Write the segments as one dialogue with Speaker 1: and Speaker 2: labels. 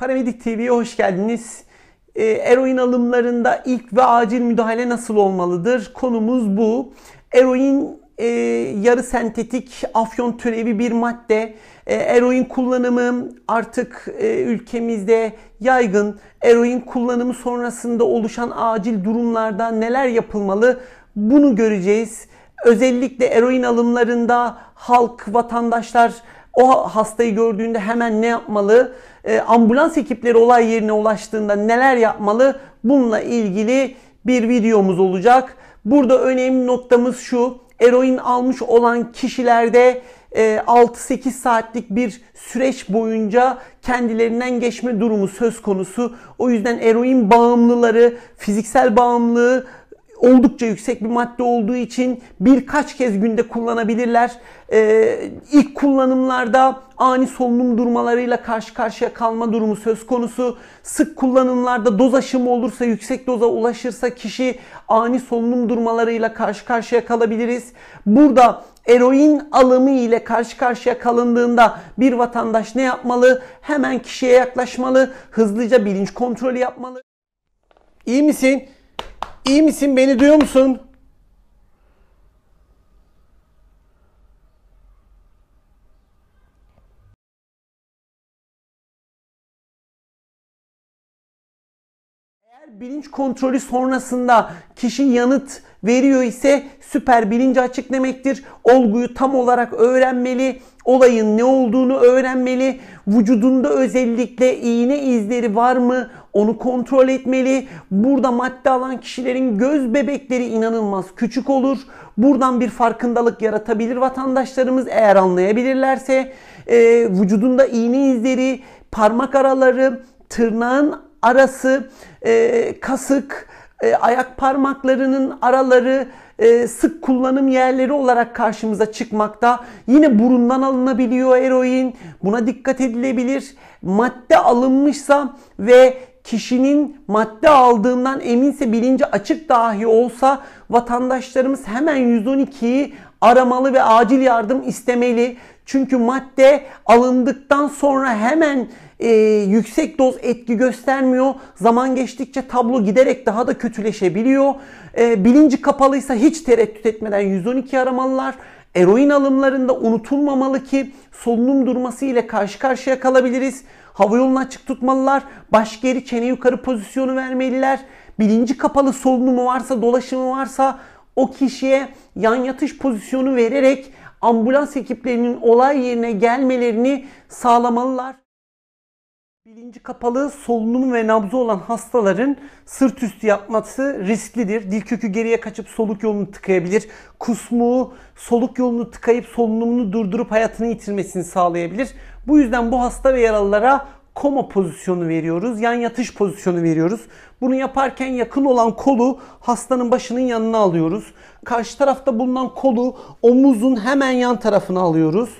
Speaker 1: Paramedik TV'ye hoş geldiniz. E, eroin alımlarında ilk ve acil müdahale nasıl olmalıdır? Konumuz bu. Eroin e, yarı sentetik afyon türevi bir madde. E, eroin kullanımı artık e, ülkemizde yaygın. Eroin kullanımı sonrasında oluşan acil durumlarda neler yapılmalı? Bunu göreceğiz. Özellikle eroin alımlarında halk, vatandaşlar o hastayı gördüğünde hemen ne yapmalı? E, ambulans ekipleri olay yerine ulaştığında neler yapmalı? Bununla ilgili bir videomuz olacak. Burada önemli noktamız şu. Eroin almış olan kişilerde 6-8 e, saatlik bir süreç boyunca kendilerinden geçme durumu söz konusu. O yüzden eroin bağımlıları, fiziksel bağımlılığı oldukça yüksek bir madde olduğu için birkaç kez günde kullanabilirler. Ee, ilk kullanımlarda ani solunum durmalarıyla karşı karşıya kalma durumu söz konusu. Sık kullanımlarda doz aşımı olursa, yüksek doza ulaşırsa kişi ani solunum durmalarıyla karşı karşıya kalabiliriz. Burada eroin alımı ile karşı karşıya kalındığında bir vatandaş ne yapmalı? Hemen kişiye yaklaşmalı, hızlıca bilinç kontrolü yapmalı. İyi misin? İyi misin? Beni duyuyor musun? Eğer bilinç kontrolü sonrasında kişi yanıt veriyor ise süper bilinci açık demektir. Olguyu tam olarak öğrenmeli, olayın ne olduğunu öğrenmeli, vücudunda özellikle iğne izleri var mı, onu kontrol etmeli. Burada madde alan kişilerin göz bebekleri inanılmaz küçük olur. Buradan bir farkındalık yaratabilir vatandaşlarımız eğer anlayabilirlerse. E, vücudunda iğne izleri, parmak araları, tırnağın arası, e, kasık, e, ayak parmaklarının araları e, sık kullanım yerleri olarak karşımıza çıkmakta. Yine burundan alınabiliyor eroin. Buna dikkat edilebilir. Madde alınmışsa ve kişinin madde aldığından eminse bilinci açık dahi olsa vatandaşlarımız hemen 112'yi aramalı ve acil yardım istemeli. Çünkü madde alındıktan sonra hemen e, yüksek doz etki göstermiyor. Zaman geçtikçe tablo giderek daha da kötüleşebiliyor. E, bilinci kapalıysa hiç tereddüt etmeden 112 aramalılar. Eroin alımlarında unutulmamalı ki solunum durması ile karşı karşıya kalabiliriz. Hava yolunu açık tutmalılar. Baş geri çene yukarı pozisyonu vermeliler. Bilinci kapalı solunumu varsa, dolaşımı varsa o kişiye yan yatış pozisyonu vererek ambulans ekiplerinin olay yerine gelmelerini sağlamalılar. Bilinci kapalı, solunumu ve nabzı olan hastaların sırt üstü yapması risklidir. Dil kökü geriye kaçıp soluk yolunu tıkayabilir. Kusmuğu soluk yolunu tıkayıp solunumunu durdurup hayatını yitirmesini sağlayabilir. Bu yüzden bu hasta ve yaralılara koma pozisyonu veriyoruz. Yan yatış pozisyonu veriyoruz. Bunu yaparken yakın olan kolu hastanın başının yanına alıyoruz. Karşı tarafta bulunan kolu omuzun hemen yan tarafına alıyoruz.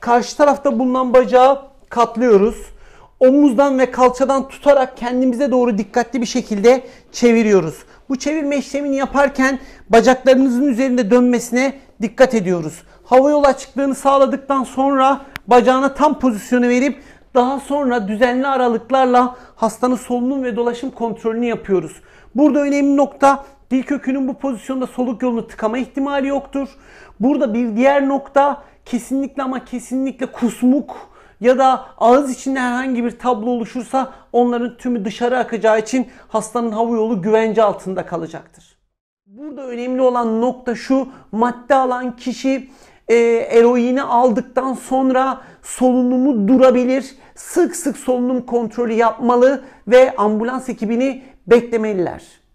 Speaker 1: Karşı tarafta bulunan bacağı katlıyoruz omuzdan ve kalçadan tutarak kendimize doğru dikkatli bir şekilde çeviriyoruz. Bu çevirme işlemini yaparken bacaklarınızın üzerinde dönmesine dikkat ediyoruz. Hava yol açıklığını sağladıktan sonra bacağına tam pozisyonu verip daha sonra düzenli aralıklarla hastanın solunum ve dolaşım kontrolünü yapıyoruz. Burada önemli nokta dil kökünün bu pozisyonda soluk yolunu tıkama ihtimali yoktur. Burada bir diğer nokta kesinlikle ama kesinlikle kusmuk ya da ağız içinde herhangi bir tablo oluşursa onların tümü dışarı akacağı için hastanın hava yolu güvence altında kalacaktır. Burada önemli olan nokta şu madde alan kişi e, eroini aldıktan sonra solunumu durabilir, sık sık solunum kontrolü yapmalı ve ambulans ekibini beklemeliler.